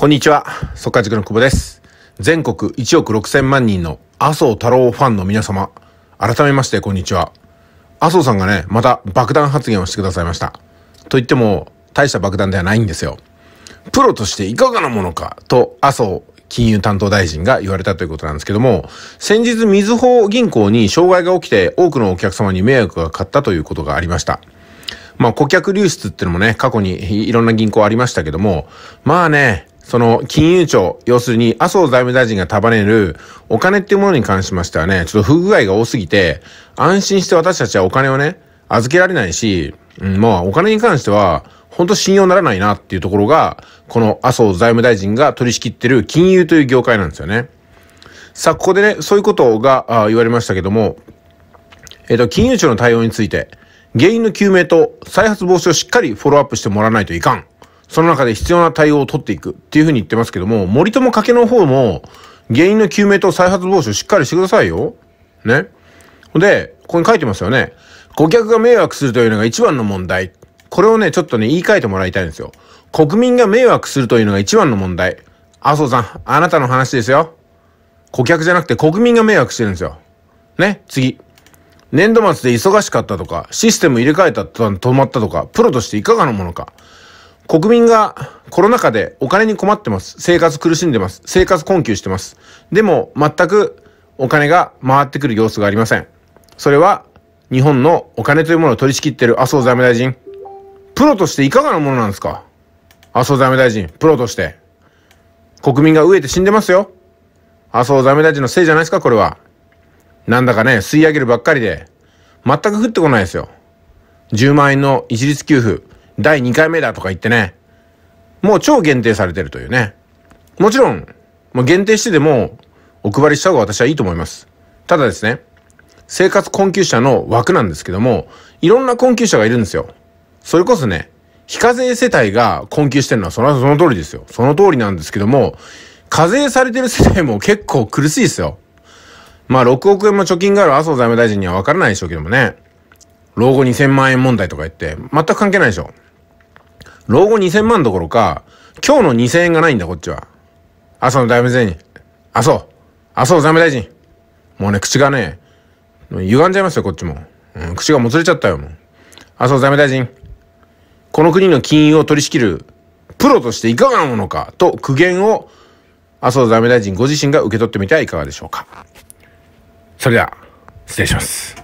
こんにちは。速稼塾の久保です。全国1億6000万人の麻生太郎ファンの皆様、改めましてこんにちは。麻生さんがね、また爆弾発言をしてくださいました。と言っても、大した爆弾ではないんですよ。プロとしていかがなものかと麻生金融担当大臣が言われたということなんですけども、先日みずほ銀行に障害が起きて多くのお客様に迷惑がかかったということがありました。まあ顧客流出っていうのもね、過去にいろんな銀行ありましたけども、まあね、その金融庁、要するに麻生財務大臣が束ねるお金っていうものに関しましてはね、ちょっと不具合が多すぎて、安心して私たちはお金をね、預けられないし、うん、まあお金に関しては、本当信用ならないなっていうところが、この麻生財務大臣が取り仕切ってる金融という業界なんですよね。さあ、ここでね、そういうことが言われましたけども、えっ、と、金融庁の対応について、原因の究明と再発防止をしっかりフォローアップしてもらわないといかん。その中で必要な対応を取っていくっていうふうに言ってますけども、森友計の方も原因の究明と再発防止をしっかりしてくださいよ。ね。で、ここに書いてますよね。顧客が迷惑するというのが一番の問題。これをね、ちょっとね、言い換えてもらいたいんですよ。国民が迷惑するというのが一番の問題。麻生さん、あなたの話ですよ。顧客じゃなくて国民が迷惑してるんですよ。ね、次。年度末で忙しかったとか、システム入れ替えたと止まったとか、プロとしていかがなものか。国民がコロナ禍でお金に困ってます。生活苦しんでます。生活困窮してます。でも全くお金が回ってくる様子がありません。それは日本のお金というものを取り仕切ってる麻生財務大臣。プロとしていかがなものなんですか麻生財務大臣、プロとして。国民が飢えて死んでますよ。麻生財務大臣のせいじゃないですか、これは。なんだかね、吸い上げるばっかりで、全く降ってこないですよ。10万円の一律給付。第2回目だとか言ってね、もう超限定されてるというね。もちろん、もう限定してでもお配りした方が私はいいと思います。ただですね、生活困窮者の枠なんですけども、いろんな困窮者がいるんですよ。それこそね、非課税世帯が困窮してるのはそのその通りですよ。その通りなんですけども、課税されてる世帯も結構苦しいですよ。まあ6億円も貯金がある麻生財務大臣には分からないでしょうけどもね。老後2000万円問題とか言って、全く関係ないでしょ。老後2000万どころか、今日の2000円がないんだ、こっちは。麻生の財務大臣。麻生。麻生財務大臣。もうね、口がね、歪んじゃいますよ、こっちも。うん、口がもつれちゃったよ、もう。麻生財務大臣。この国の金融を取り仕切るプロとしていかがなものかと苦言を麻生財務大臣ご自身が受け取ってみてはいかがでしょうか。それでは、失礼します。